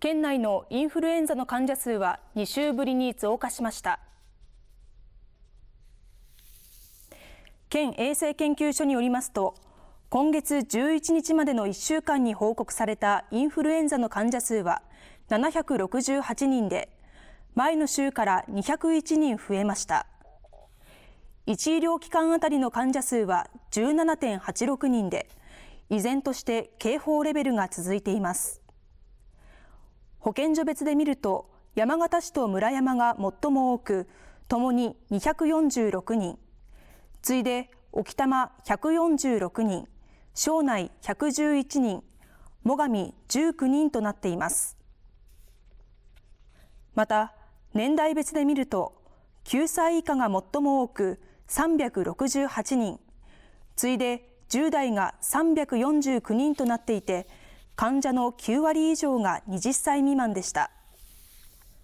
県内のインフルエンザの患者数は2週ぶりに増加しました県衛生研究所によりますと今月11日までの1週間に報告されたインフルエンザの患者数は768人で前の週から201人増えました1医療機関あたりの患者数は17.86人で依然として警報レベルが続いています保健所別で見ると山形市と村山が最も多くともに246人次いで沖玉146人庄内111人最上19人となっていますまた年代別で見ると9歳以下が最も多く368人次いで10代が349人となっていて患者の9割以上が20歳未満でした。